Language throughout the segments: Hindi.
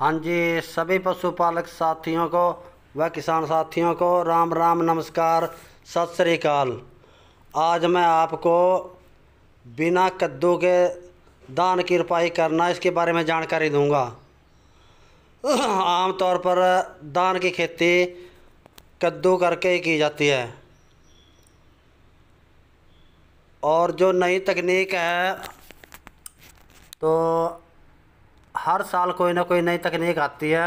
हाँ जी सभी पशुपालक साथियों को व किसान साथियों को राम राम नमस्कार सत श्रीकाल आज मैं आपको बिना कद्दू के दान की रुपाई करना इसके बारे में जानकारी दूंगा तौर पर दान की खेती कद्दू करके ही की जाती है और जो नई तकनीक है तो हर साल कोई ना कोई नई तकनीक आती है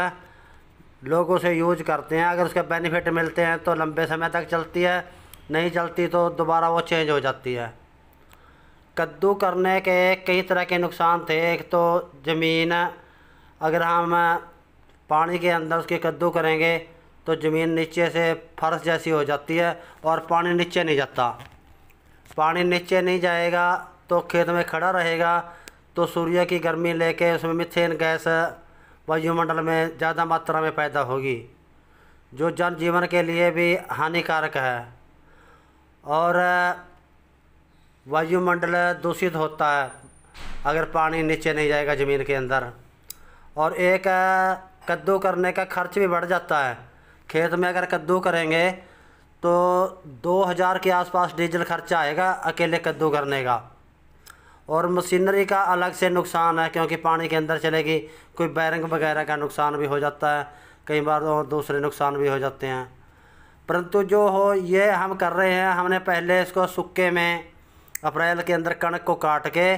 लोग उसे यूज करते हैं अगर उसके बेनिफिट मिलते हैं तो लंबे समय तक चलती है नहीं चलती तो दोबारा वो चेंज हो जाती है कद्दू करने के कई तरह के नुकसान थे एक तो ज़मीन अगर हम पानी के अंदर उसके कद्दू करेंगे तो ज़मीन नीचे से फर्श जैसी हो जाती है और पानी नीचे नहीं जाता पानी नीचे नहीं जाएगा तो खेत में खड़ा रहेगा तो सूर्य की गर्मी लेके उसमें मिथेन गैस वायुमंडल में ज़्यादा मात्रा में पैदा होगी जो जन जीवन के लिए भी हानिकारक है और वायुमंडल दूषित होता है अगर पानी नीचे नहीं जाएगा ज़मीन के अंदर और एक कद्दू करने का खर्च भी बढ़ जाता है खेत में अगर कद्दू करेंगे तो 2000 के आसपास डीजल खर्चा आएगा अकेले कद्दू करने का और मशीनरी का अलग से नुकसान है क्योंकि पानी के अंदर चलेगी कोई बैरिंग वगैरह का नुकसान भी हो जाता है कई बार तो और दूसरे नुकसान भी हो जाते हैं परंतु जो हो ये हम कर रहे हैं हमने पहले इसको सुक्के में अप्रैल के अंदर कणक को काट के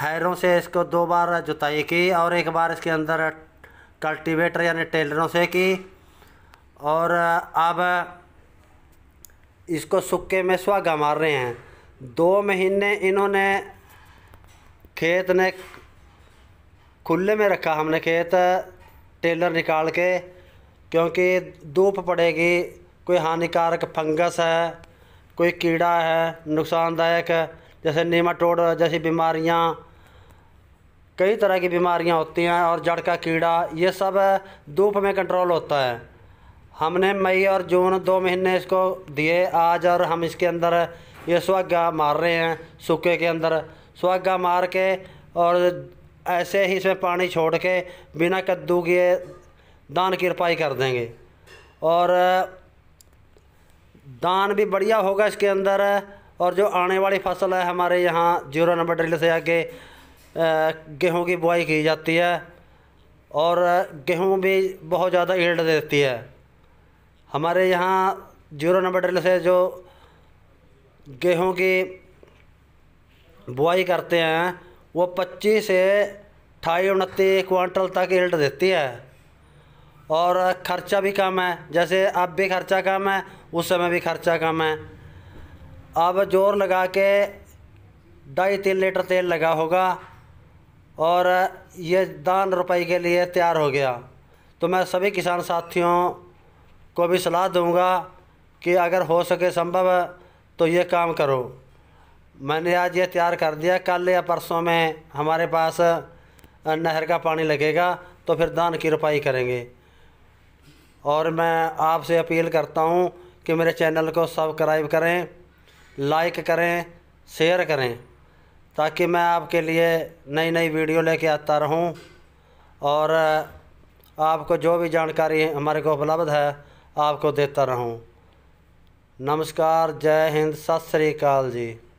हैरों से इसको दो बार जुताई की और एक बार इसके अंदर कल्टीवेटर यानी टेलरों से की और अब इसको सुक्के में सुहागा मार रहे हैं दो महीने इन्होंने खेत ने खुले में रखा हमने खेत टेलर निकाल के क्योंकि धूप पड़ेगी कोई हानिकारक फंगस है कोई कीड़ा है नुकसानदायक है जैसे नीमाटोड जैसी बीमारियाँ कई तरह की बीमारियाँ होती हैं और जड़ का कीड़ा ये सब धूप में कंट्रोल होता है हमने मई और जून दो महीने इसको दिए आज और हम इसके अंदर ये स्वागा मार रहे हैं सूखे के अंदर सुहागा मार के और ऐसे ही इसमें पानी छोड़ के बिना कद्दू के दान की रपाई कर देंगे और दान भी बढ़िया होगा इसके अंदर और जो आने वाली फसल है हमारे यहाँ जीरो नंबर ड्रिल से आगे गेहूं की बुआई की जाती है और गेहूं भी बहुत ज़्यादा ईल्ड देती है हमारे यहाँ जीरो नंबर ड्रिल से जो गेहूं की बुआई करते हैं वो पच्चीस से अठाई उनतीस क्वांटल तक इल्ट देती है और खर्चा भी कम है जैसे अब भी खर्चा कम है उस समय भी खर्चा कम है अब जोर लगा के ढाई तीन लीटर तेल लगा होगा और ये दान रुपए के लिए तैयार हो गया तो मैं सभी किसान साथियों को भी सलाह दूंगा कि अगर हो सके संभव तो ये काम करो मैंने आज ये तैयार कर दिया कल या परसों में हमारे पास नहर का पानी लगेगा तो फिर दान की रुपाई करेंगे और मैं आपसे अपील करता हूँ कि मेरे चैनल को सब्सक्राइब करें लाइक करें शेयर करें ताकि मैं आपके लिए नई नई वीडियो लेके आता रहूं और आपको जो भी जानकारी हमारे को उपलब्ध है आपको देता रहूं नमस्कार जय हिंद सत श्रीकाल जी